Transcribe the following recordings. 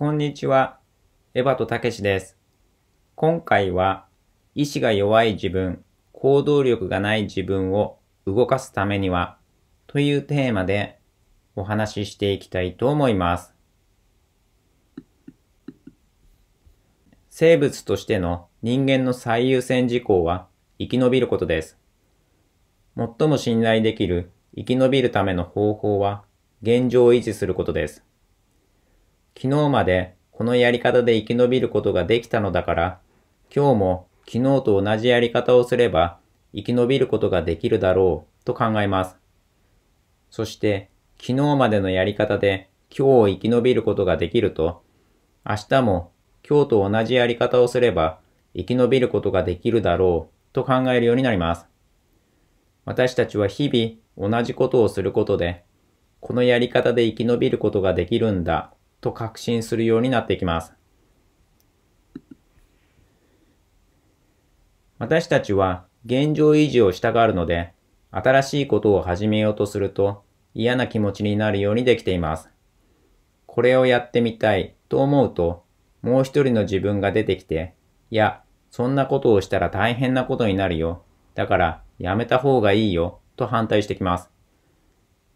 こんにちは。エヴァとたけしです。今回は、意志が弱い自分、行動力がない自分を動かすためには、というテーマでお話ししていきたいと思います。生物としての人間の最優先事項は生き延びることです。最も信頼できる生き延びるための方法は現状を維持することです。昨日までこのやり方で生き延びることができたのだから、今日も昨日と同じやり方をすれば生き延びることができるだろうと考えます。そして昨日までのやり方で今日を生き延びることができると、明日も今日と同じやり方をすれば生き延びることができるだろうと考えるようになります。私たちは日々同じことをすることで、このやり方で生き延びることができるんだと確信するようになっていきます。私たちは現状維持をしたがるので、新しいことを始めようとすると嫌な気持ちになるようにできています。これをやってみたいと思うと、もう一人の自分が出てきて、いや、そんなことをしたら大変なことになるよ。だからやめた方がいいよ。と反対してきます。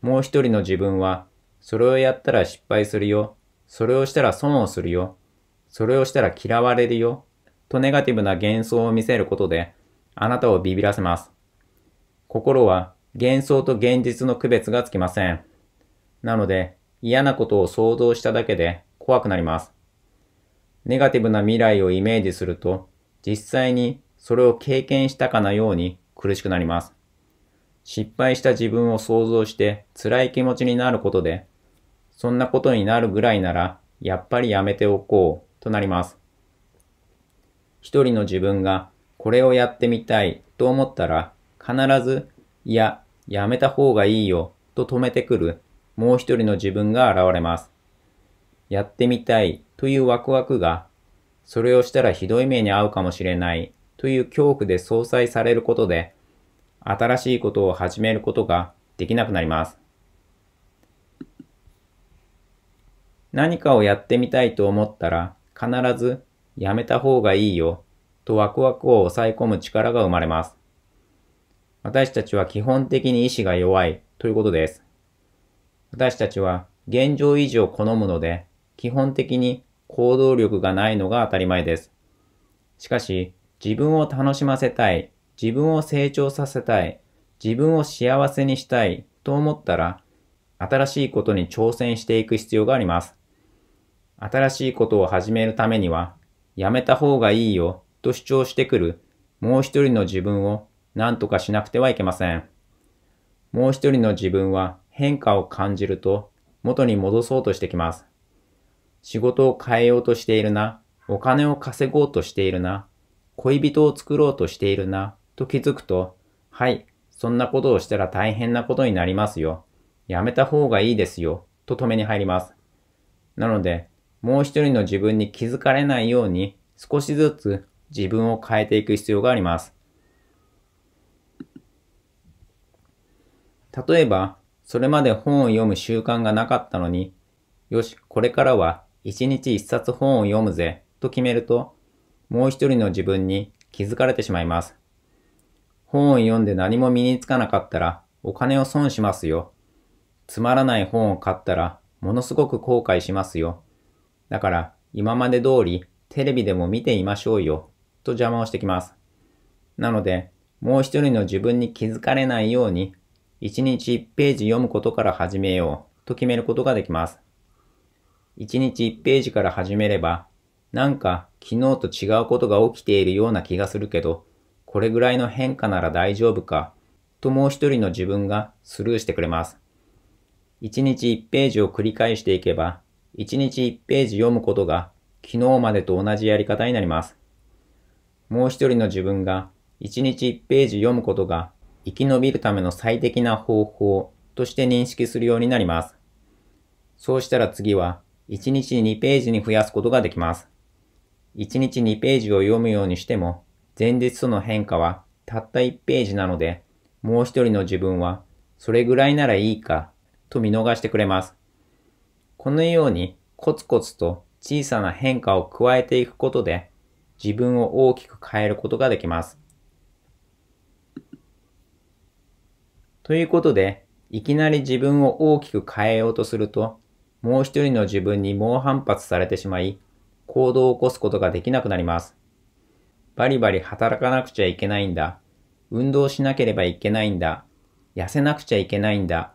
もう一人の自分は、それをやったら失敗するよ。それをしたら損をするよ。それをしたら嫌われるよ。とネガティブな幻想を見せることで、あなたをビビらせます。心は幻想と現実の区別がつきません。なので、嫌なことを想像しただけで怖くなります。ネガティブな未来をイメージすると、実際にそれを経験したかのように苦しくなります。失敗した自分を想像して辛い気持ちになることで、そんなことになるぐらいなら、やっぱりやめておこうとなります。一人の自分がこれをやってみたいと思ったら、必ず、いや、やめた方がいいよと止めてくるもう一人の自分が現れます。やってみたいというワクワクが、それをしたらひどい目に遭うかもしれないという恐怖で相殺されることで、新しいことを始めることができなくなります。何かをやってみたいと思ったら、必ずやめた方がいいよとワクワクを抑え込む力が生まれます。私たちは基本的に意志が弱いということです。私たちは現状維持を好むので、基本的に行動力がないのが当たり前です。しかし、自分を楽しませたい、自分を成長させたい、自分を幸せにしたいと思ったら、新しいことに挑戦していく必要があります。新しいことを始めるためには、やめた方がいいよと主張してくるもう一人の自分を何とかしなくてはいけません。もう一人の自分は変化を感じると元に戻そうとしてきます。仕事を変えようとしているな、お金を稼ごうとしているな、恋人を作ろうとしているな、と気づくと、はい、そんなことをしたら大変なことになりますよ。やめた方がいいですよ、と止めに入ります。なので、もう一人の自分に気づかれないように少しずつ自分を変えていく必要があります。例えば、それまで本を読む習慣がなかったのに、よし、これからは一日一冊本を読むぜと決めると、もう一人の自分に気づかれてしまいます。本を読んで何も身につかなかったらお金を損しますよ。つまらない本を買ったらものすごく後悔しますよ。だから今まで通りテレビでも見ていましょうよと邪魔をしてきます。なので、もう一人の自分に気づかれないように、一日一ページ読むことから始めようと決めることができます。一日一ページから始めれば、なんか昨日と違うことが起きているような気がするけど、これぐらいの変化なら大丈夫か、ともう一人の自分がスルーしてくれます。一日一ページを繰り返していけば、1日1ページ読むことが昨日までと同じやり方になります。もう一人の自分が1日1ページ読むことが生き延びるための最適な方法として認識するようになります。そうしたら次は1日2ページに増やすことができます。1日2ページを読むようにしても前日との変化はたった1ページなのでもう一人の自分はそれぐらいならいいかと見逃してくれます。このようにコツコツと小さな変化を加えていくことで自分を大きく変えることができます。ということで、いきなり自分を大きく変えようとすると、もう一人の自分に猛反発されてしまい、行動を起こすことができなくなります。バリバリ働かなくちゃいけないんだ。運動しなければいけないんだ。痩せなくちゃいけないんだ。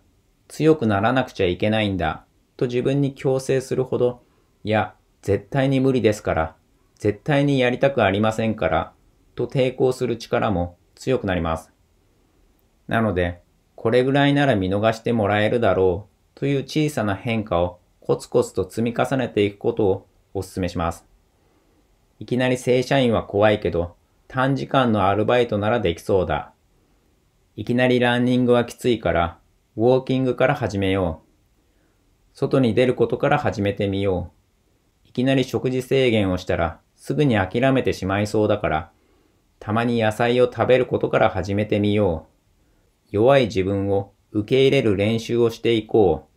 強くならなくちゃいけないんだ。と自分に強制するほど、いや、絶対に無理ですから、絶対にやりたくありませんから、と抵抗する力も強くなります。なので、これぐらいなら見逃してもらえるだろうという小さな変化をコツコツと積み重ねていくことをお勧めします。いきなり正社員は怖いけど、短時間のアルバイトならできそうだ。いきなりランニングはきついから、ウォーキングから始めよう。外に出ることから始めてみよう。いきなり食事制限をしたらすぐに諦めてしまいそうだから、たまに野菜を食べることから始めてみよう。弱い自分を受け入れる練習をしていこう。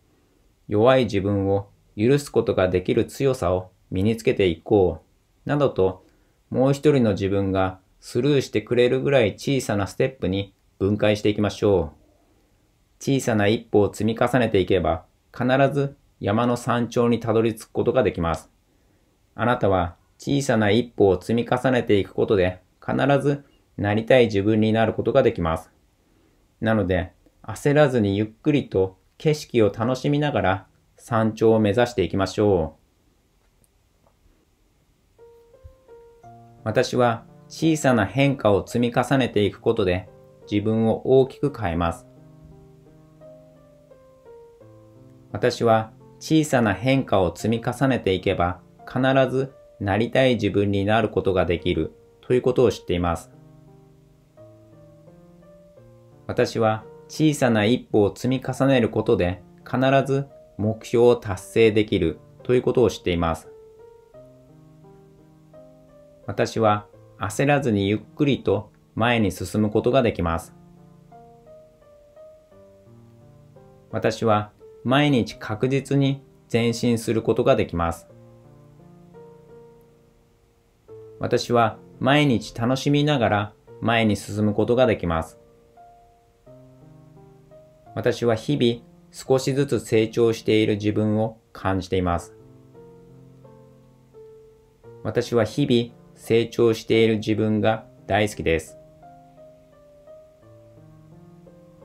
弱い自分を許すことができる強さを身につけていこう。などと、もう一人の自分がスルーしてくれるぐらい小さなステップに分解していきましょう。小さな一歩を積み重ねていけば、必ず山の山頂にたどり着くことができます。あなたは小さな一歩を積み重ねていくことで必ずなりたい自分になることができます。なので焦らずにゆっくりと景色を楽しみながら山頂を目指していきましょう。私は小さな変化を積み重ねていくことで自分を大きく変えます。私は小さな変化を積み重ねていけば必ずなりたい自分になることができるということを知っています。私は小さな一歩を積み重ねることで必ず目標を達成できるということを知っています。私は焦らずにゆっくりと前に進むことができます。私は毎日確実に前進することができます。私は毎日楽しみながら前に進むことができます。私は日々少しずつ成長している自分を感じています。私は日々成長している自分が大好きです。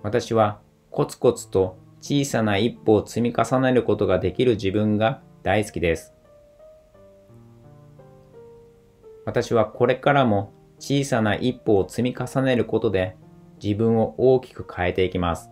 私はコツコツと小さな一歩を積み重ねることができる自分が大好きです。私はこれからも小さな一歩を積み重ねることで自分を大きく変えていきます。